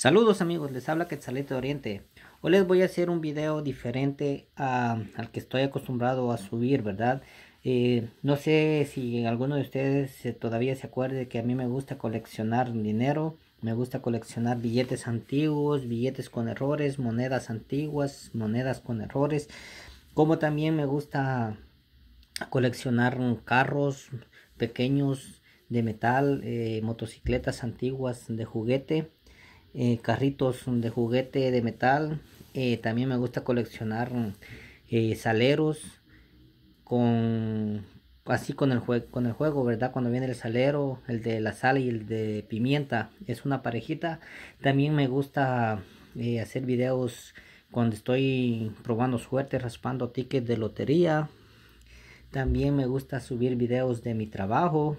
Saludos amigos, les habla Quetzalete de Oriente. Hoy les voy a hacer un video diferente ah, al que estoy acostumbrado a subir, ¿verdad? Eh, no sé si alguno de ustedes todavía se acuerde que a mí me gusta coleccionar dinero, me gusta coleccionar billetes antiguos, billetes con errores, monedas antiguas, monedas con errores, como también me gusta coleccionar carros pequeños de metal, eh, motocicletas antiguas de juguete eh, carritos de juguete de metal. Eh, también me gusta coleccionar eh, saleros con así con el, juego, con el juego, ¿verdad? Cuando viene el salero, el de la sal y el de pimienta, es una parejita. También me gusta hacer videos cuando estoy probando suerte, raspando tickets de lotería. También me gusta subir videos de mi trabajo.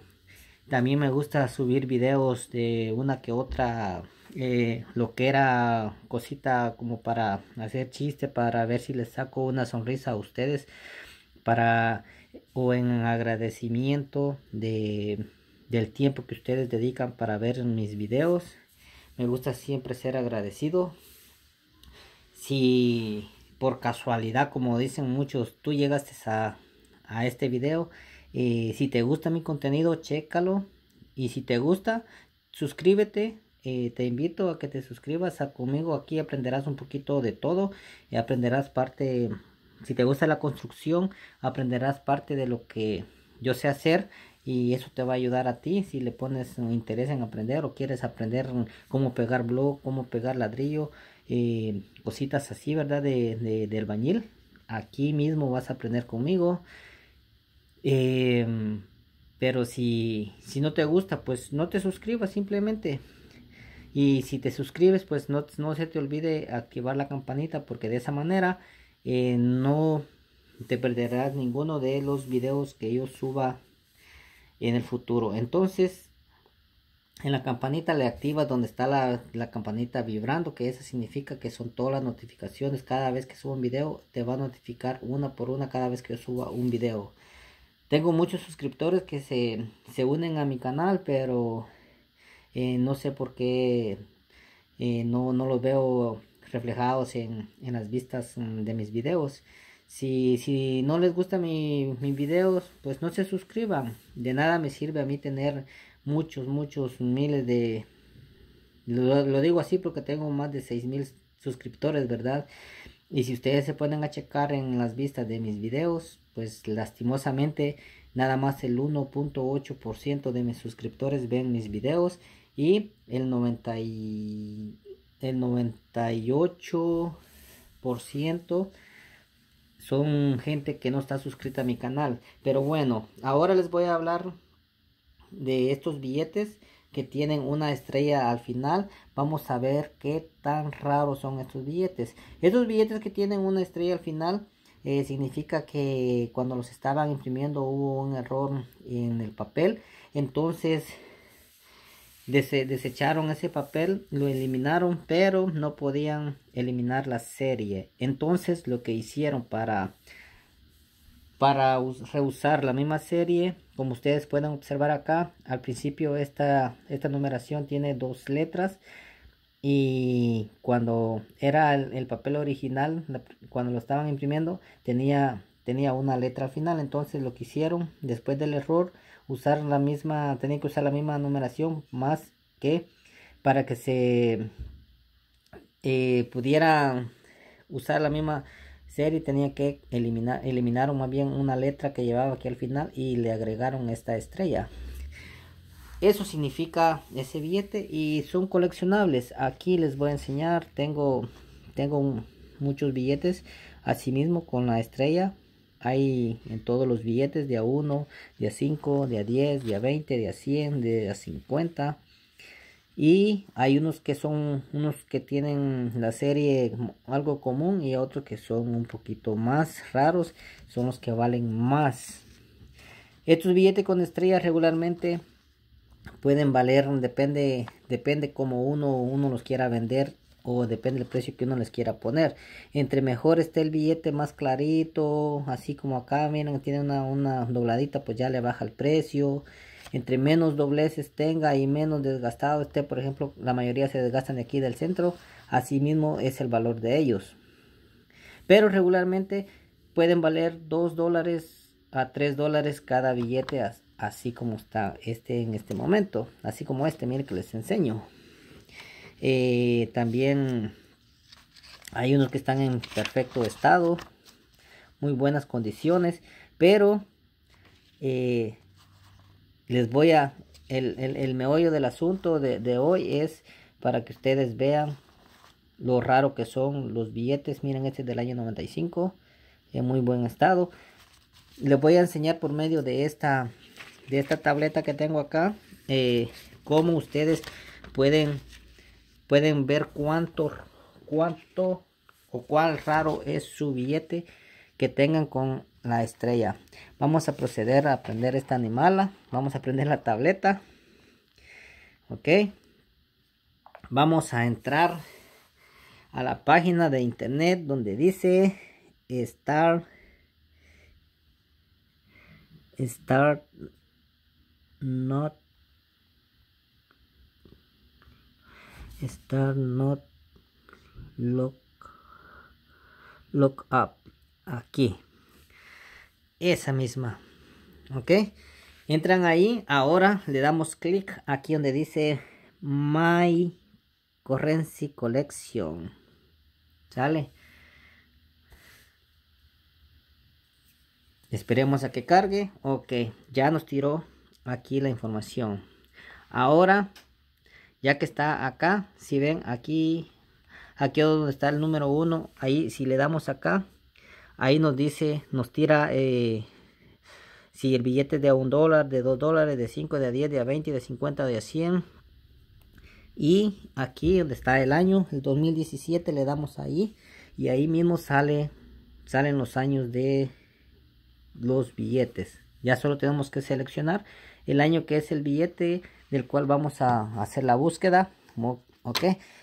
También me gusta subir videos de una que otra eh, lo que era cosita como para hacer chiste, para ver si les saco una sonrisa a ustedes, para o en agradecimiento de, del tiempo que ustedes dedican para ver mis videos. Me gusta siempre ser agradecido. Si por casualidad, como dicen muchos, tú llegaste a, este video, eh, si te gusta mi contenido, chécalo. Y si te gusta, suscríbete, eh, te invito a que te suscribas a conmigo. Aquí aprenderás un poquito de todo y aprenderás parte, si te gusta la construcción, aprenderás parte de lo que yo sé hacer y eso te va a ayudar a ti si le pones interés en aprender o quieres aprender cómo pegar blog, cómo pegar ladrillo, eh, cositas así, ¿verdad? De, de, bañil. Aquí mismo vas a aprender conmigo. Em, pero si, si no te gusta, pues no te suscribas simplemente. Y si te suscribes, pues no, se te olvide activar la campanita porque de esa manera eh, no te perderás ninguno de los videos que yo suba en el futuro. Entonces, en la campanita le activas donde está la, campanita vibrando, que eso significa que son todas las notificaciones. Cada vez que subo un video, te va a notificar una por una cada vez que yo suba un video. Tengo muchos suscriptores que se unen a mi canal, pero eh, no sé por qué eh, no, los veo reflejados en, las vistas mm, de mis videos. Si, si no les gustan mis videos, pues no se suscriban. De nada me sirve a mí tener muchos, muchos miles de... Lo, digo así porque tengo más de 6 mil suscriptores, ¿verdad? Y si ustedes se pueden a checar en las vistas de mis videos, pues lastimosamente nada más el 1.8% de mis suscriptores ven mis videos y el, 98% son gente que no está suscrita a mi canal. Pero bueno, ahora les voy a hablar de estos billetes que tienen una estrella al final. Vamos a ver qué tan raros son estos billetes. Estos billetes que tienen una estrella al final eh, significa que cuando los estaban imprimiendo hubo un error en el papel. Entonces desecharon ese papel, lo eliminaron, pero no podían eliminar la serie. Entonces lo que hicieron para, para reusar la misma serie, como ustedes pueden observar acá, al principio esta, esta numeración tiene dos letras y cuando era el, papel original, cuando lo estaban imprimiendo, tenía tenía una letra al final. Entonces lo que hicieron después del error, usar la misma, tenía que usar la misma numeración más que para que se eh, pudiera usar la misma serie tenía que eliminar eliminaron más bien una letra que llevaba aquí al final y le agregaron esta estrella eso significa ese billete y son coleccionables aquí les voy a enseñar tengo tengo muchos billetes asimismo con la estrella hay en todos los billetes de a 1, de a 5, de a 10, de a 20, de a 100, de a 50. Y hay unos que son unos que tienen la serie algo común y otros que son un poquito más raros, son los que valen más. Estos billetes con estrellas regularmente pueden valer, depende, depende como uno, uno los quiera vender, o depende del precio que uno les quiera poner. Entre mejor esté el billete más clarito, así como acá, miren, tiene una, dobladita, pues ya le baja el precio. Entre menos dobleces tenga y menos desgastado esté, por ejemplo, la mayoría se desgastan de aquí del centro, así mismo es el valor de ellos. Pero regularmente pueden valer 2 dólares a 3 dólares cada billete, así como está este en este momento, así como este, miren que les enseño. Eh, también hay unos que están en perfecto estado, muy buenas condiciones, pero eh, les voy a... El, meollo del asunto de, hoy es para que ustedes vean lo raro que son los billetes. Miren, este es del año 95, en muy buen estado. Les voy a enseñar por medio de esta, de esta tableta que tengo acá, Como eh, cómo ustedes pueden pueden ver cuánto, cuánto o cuál raro es su billete que tengan con la estrella. Vamos a proceder a aprender esta animala. Vamos a aprender la tableta. Ok. Vamos a entrar a la página de internet donde dice Star. Start not Star Not look look Up. Aquí. Esa misma. ¿Ok? Entran ahí. Ahora le damos clic aquí donde dice My Currency Collection. ¿Sale? Esperemos a que cargue. Ok, ya nos tiró aquí la información. Ahora ya que está acá si ven aquí aquí donde está el número 1 ahí si le damos acá ahí nos dice nos tira eh, si el billete es de a un dólar de dos dólares de 5 de a 10 de a 20 de 50 de a 100 y aquí donde está el año el 2017 le damos ahí y ahí mismo sale salen los años de los billetes ya solo tenemos que seleccionar el año que es el billete del cual vamos a hacer la búsqueda. Ok,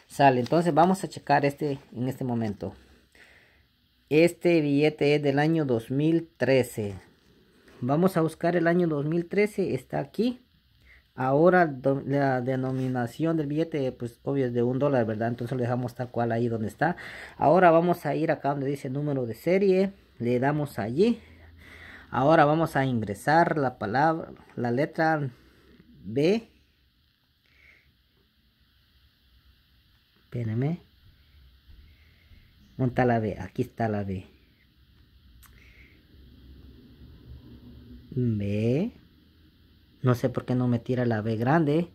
sale. Entonces vamos a checar este en este momento. Este billete es del año 2013. Vamos a buscar el año 2013. Está aquí. Ahora la denominación del billete, pues obvio es de un dólar, ¿verdad? Entonces le dejamos tal cual ahí donde está. Ahora vamos a ir acá donde dice número de serie. Le damos allí. Ahora vamos a ingresar la palabra, la letra B Espérenme. ¿Dónde la B? Aquí está la B. B. No sé por qué no me tira la B grande.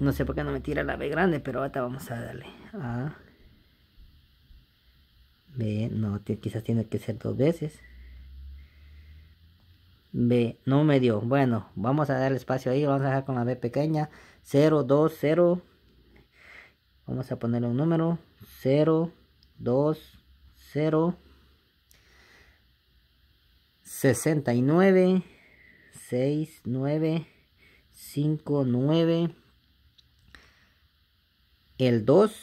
No sé por qué no me tira la B grande, pero ahorita vamos a darle. A. B. No, quizás tiene que ser dos veces. B. No me dio. Bueno, vamos a dar espacio ahí. Vamos a dejar con la B pequeña. 0, 2, 0 vamos a ponerle un número 0 2 0 69 6 9 5 9 el 2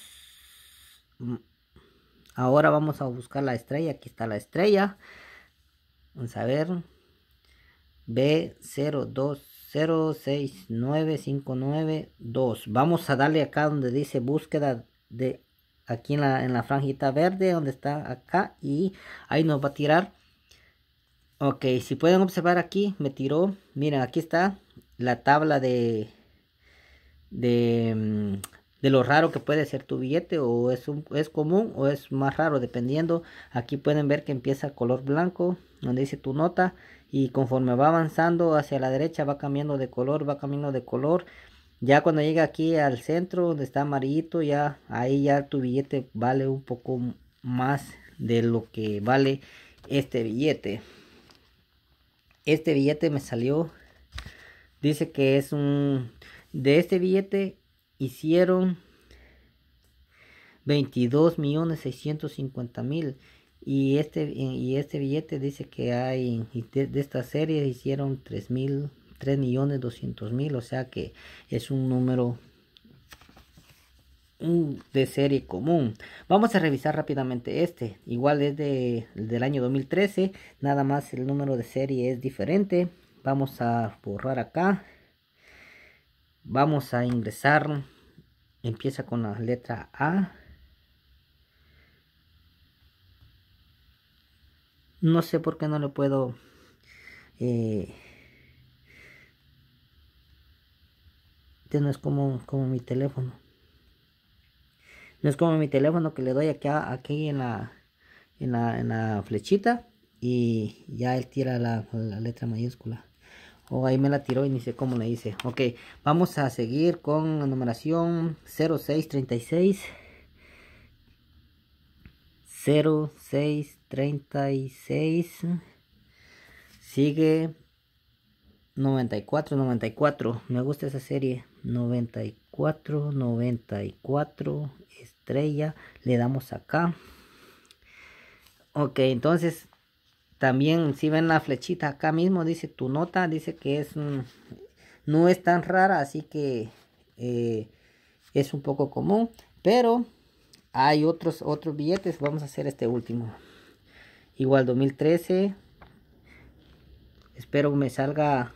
ahora vamos a buscar la estrella aquí está la estrella vamos a ver B02 069592. Vamos a darle acá donde dice búsqueda de aquí en la, en la franjita verde, donde está acá, y ahí nos va a tirar. Ok, si pueden observar aquí, me tiró, miren, aquí está la tabla de, de, mm, de lo raro que puede ser tu billete, o es, un, es común o es más raro, dependiendo. Aquí pueden ver que empieza color blanco, donde dice tu nota, y conforme va avanzando hacia la derecha va cambiando de color, va cambiando de color. Ya cuando llega aquí al centro donde está amarillito, ya ahí ya tu billete vale un poco más de lo que vale este billete. Este billete me salió dice que es un de este billete hicieron 22 millones mil y este, y este billete dice que hay, de, esta serie hicieron 3.200.000 mil, mil, o sea que es un número de serie común. Vamos a revisar rápidamente este. Igual es del año 2013. Nada más el número de serie es diferente. Vamos a borrar acá. Vamos a ingresar. Empieza con la letra A. No sé por qué no le puedo... Eh, no es como, como mi teléfono. No es como mi teléfono que le doy aquí, aquí en, la, en, la, en la flechita y ya él tira la, la, letra mayúscula. O ahí me la tiró y ni sé cómo le hice. Ok, vamos a seguir con la numeración 0636. 0636. 36. Sigue 94, 94. Me gusta esa serie. 94, 94. Estrella. Le damos acá. Ok, entonces también si ven la flechita acá mismo dice tu nota dice que es mm, no es tan rara así que eh, es un poco común pero hay otros otros billetes vamos a hacer este último igual 2013 espero me salga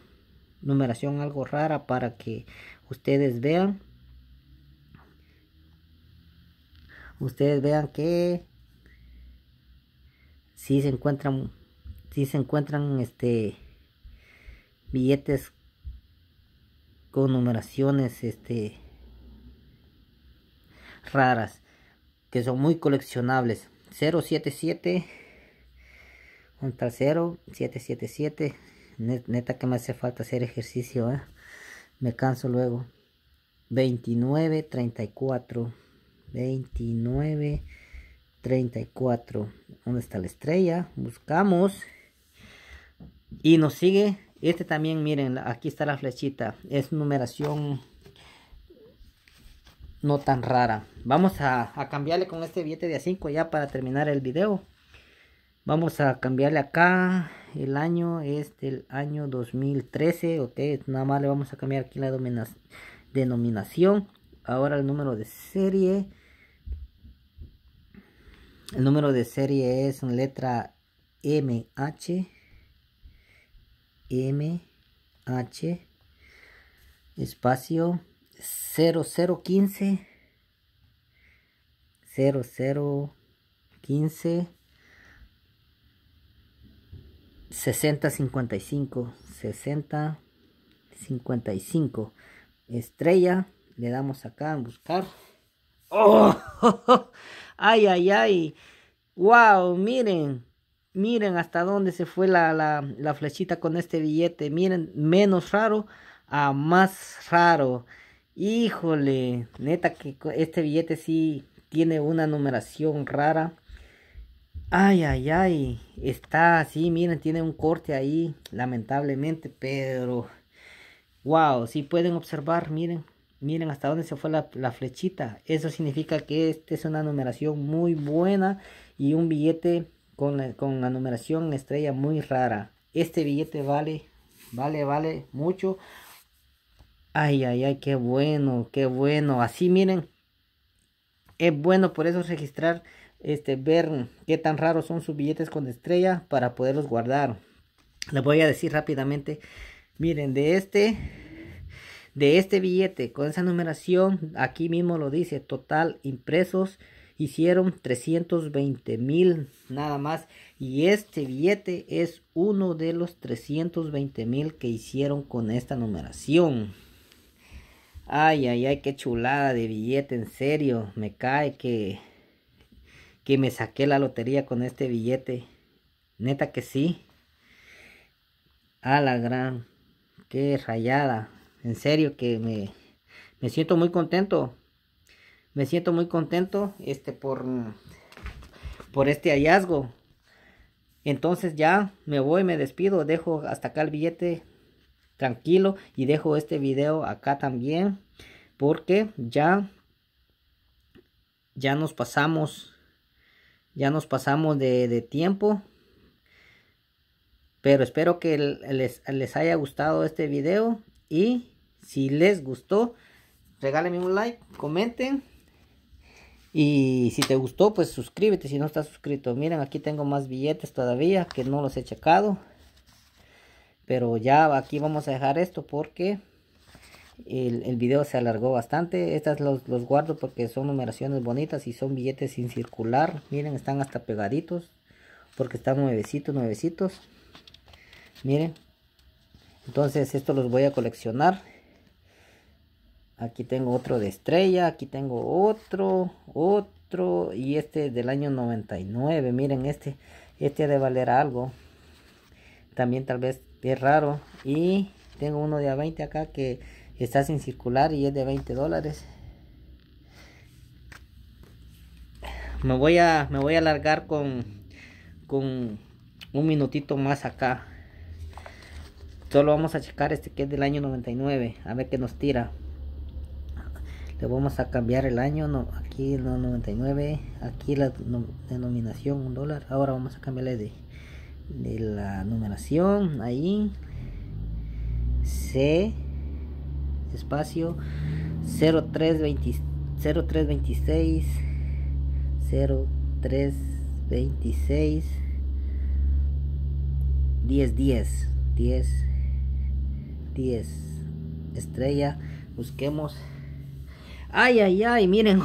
numeración algo rara para que ustedes vean ustedes vean que si se encuentran si se encuentran este billetes con numeraciones este raras que son muy coleccionables 077 un trasero 777 neta que me hace falta hacer ejercicio ¿eh? me canso luego 29 34 29 34 dónde está la estrella buscamos y nos sigue este también miren aquí está la flechita es numeración no tan rara vamos a, a cambiarle con este billete de a 5 ya para terminar el video Vamos a cambiarle acá. El año es del año 2013. Ok, nada más le vamos a cambiar aquí la denominación. Ahora el número de serie. El número de serie es letra MH. MH. Espacio 0015. 0015. 60 55 60 55 estrella le damos acá en buscar ¡Oh! ay ay ay wow miren miren hasta dónde se fue la, la, la flechita con este billete miren menos raro a más raro híjole neta que este billete sí tiene una numeración rara Ay, ay, ay. Está así, miren, tiene un corte ahí, lamentablemente, pero... Wow, si pueden observar, miren, miren hasta dónde se fue la, flechita. Eso significa que este es una numeración muy buena y un billete con con la numeración estrella muy rara. Este billete vale, vale, vale mucho. Ay, ay, ay, qué bueno, qué bueno. Así miren, es bueno por eso registrar este, ver qué tan raros son sus billetes con estrella para poderlos guardar. Les voy a decir rápidamente, miren, de este, de este billete con esa numeración, aquí mismo lo dice, total impresos hicieron 320 mil nada más y este billete es uno de los 320 mil que hicieron con esta numeración ay ay ay qué chulada de billete en serio me cae que que me saqué la lotería con este billete. Neta que sí. A la gran. Qué rayada. En serio que me, me siento muy contento. Me siento muy contento este, por, por este hallazgo. Entonces ya me voy, me despido, dejo hasta acá el billete tranquilo y dejo este video acá también porque ya ya nos pasamos ya nos pasamos de, tiempo. Pero espero que les, les, haya gustado este video. Y si les gustó, regálenme un like, comenten. Y si te gustó, pues suscríbete si no estás suscrito. Miren, aquí tengo más billetes todavía que no los he checado. Pero ya aquí vamos a dejar esto porque el, el, video se alargó bastante. Estas los, los, guardo porque son numeraciones bonitas y son billetes sin circular. Miren, están hasta pegaditos. Porque están nuevecitos, nuevecitos. Miren. Entonces estos los voy a coleccionar. Aquí tengo otro de estrella. Aquí tengo otro. Otro. Y este del año 99. Miren este. Este ha de valer algo. También tal vez es raro. Y tengo uno de a 20 acá que está sin circular y es de 20 dólares. Me voy a, me voy a alargar con, con un minutito más acá. Solo vamos a checar este que es del año 99. A ver qué nos tira. Le vamos a cambiar el año. No, aquí el 99. Aquí la denominación, un dólar. Ahora vamos a cambiarle de, de la numeración. Ahí espacio 0320, 0326 0326 26 10 10 10-10 estrella busquemos ay ay ay miren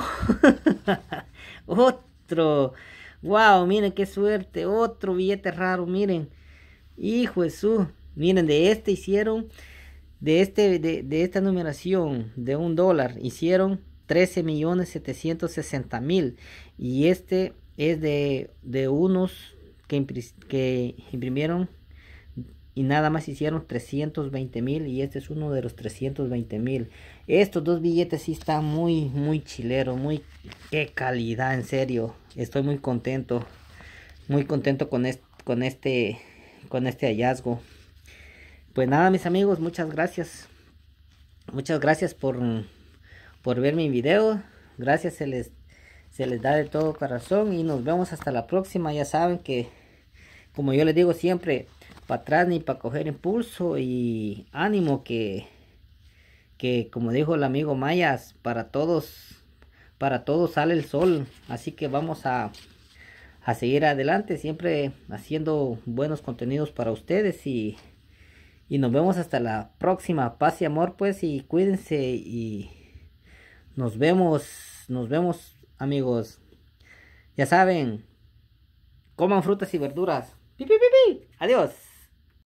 otro wow miren qué suerte otro billete raro miren hijo Jesús miren de este hicieron de, este, de, esta numeración de un dólar hicieron 13.760.000. y este es de, de unos que, que imprimieron y nada más hicieron 320.000. y este es uno de los 320.000. mil estos dos billetes sí están muy muy chilero muy qué calidad en serio estoy muy contento muy contento con con este con este hallazgo pues nada, mis amigos, muchas gracias. Muchas gracias por, por ver mi video. Gracias, se les, se les da de todo corazón y nos vemos hasta la próxima. Ya saben que, como yo les digo siempre, para atrás ni para coger impulso y ánimo que, que como dijo el amigo Mayas, para todos, para todos sale el sol. Así que vamos a, a seguir adelante, siempre haciendo buenos contenidos para ustedes y... Y nos vemos hasta la próxima. Paz y amor, pues, y cuídense. Y nos vemos, nos vemos, amigos. Ya saben, coman frutas y verduras. ¡Pi, Adiós.